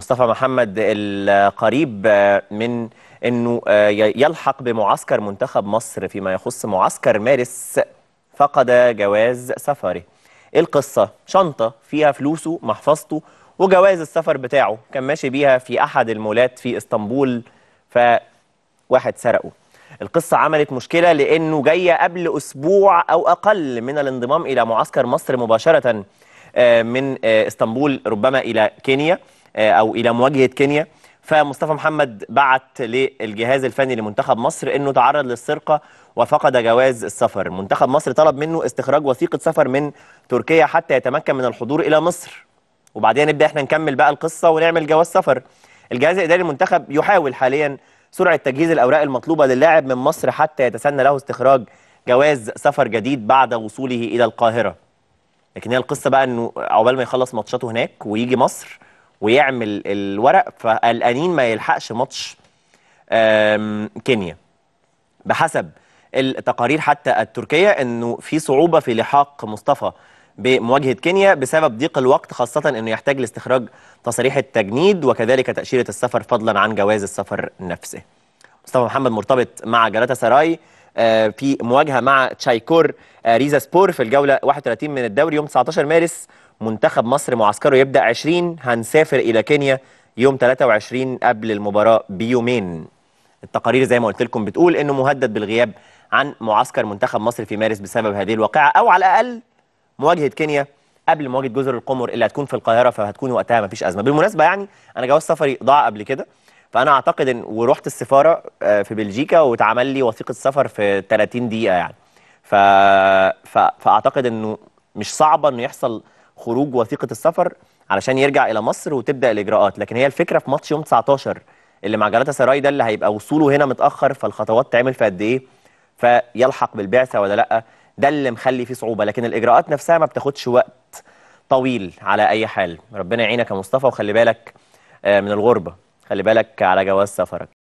مصطفى محمد القريب آه، من أنه آه، يلحق بمعسكر منتخب مصر فيما يخص معسكر مارس فقد جواز سفره ايه القصة؟ شنطة فيها فلوسه محفظته وجواز السفر بتاعه كان ماشي بيها في أحد المولات في اسطنبول فواحد سرقه القصة عملت مشكلة لأنه جاية قبل أسبوع أو أقل من الانضمام إلى معسكر مصر مباشرة آه، من اسطنبول ربما إلى كينيا آه، او الى مواجهه كينيا فمصطفى محمد بعت للجهاز الفني لمنتخب مصر انه تعرض للسرقه وفقد جواز السفر منتخب مصر طلب منه استخراج وثيقه سفر من تركيا حتى يتمكن من الحضور الى مصر وبعدين نبدا احنا نكمل بقى القصه ونعمل جواز سفر الجهاز الاداري المنتخب يحاول حاليا سرعه تجهيز الاوراق المطلوبه للاعب من مصر حتى يتسنى له استخراج جواز سفر جديد بعد وصوله الى القاهره لكن هي القصه بقى انه عقبال ما يخلص ماتشاته هناك ويجي مصر ويعمل الورق فقلقانين ما يلحقش ماتش كينيا بحسب التقارير حتى التركية أنه في صعوبة في لحاق مصطفى بمواجهة كينيا بسبب ضيق الوقت خاصة أنه يحتاج لاستخراج تصريح التجنيد وكذلك تأشيرة السفر فضلا عن جواز السفر نفسه مصطفى محمد مرتبط مع جلاتا سراي آه، في مواجهه مع تشايكور آه، ريزا سبور في الجوله 31 من الدوري يوم 19 مارس منتخب مصر معسكره يبدا 20 هنسافر الى كينيا يوم 23 قبل المباراه بيومين التقارير زي ما قلت لكم بتقول انه مهدد بالغياب عن معسكر منتخب مصر في مارس بسبب هذه الواقعه او على الاقل مواجهه كينيا قبل مواجهه جزر القمر اللي هتكون في القاهره فهتكون وقتها مفيش ازمه بالمناسبه يعني انا جواز سفري ضاع قبل كده فانا اعتقد ان ورحت السفاره آه، في بلجيكا واتعمل لي وثيقه سفر في 30 دقيقه يعني ف... ف... فاعتقد انه مش صعبه انه يحصل خروج وثيقه السفر علشان يرجع الى مصر وتبدا الاجراءات لكن هي الفكره في ماتش يوم 19 اللي مع جلاتا سراي ده اللي هيبقى وصوله هنا متاخر فالخطوات تعمل في قد ايه فيلحق بالبعثه ولا لا ده اللي مخلي فيه صعوبه لكن الاجراءات نفسها ما بتاخدش وقت طويل على اي حال ربنا يعينك يا مصطفى وخلي بالك آه، من الغربه خلي بالك على جواز سفرك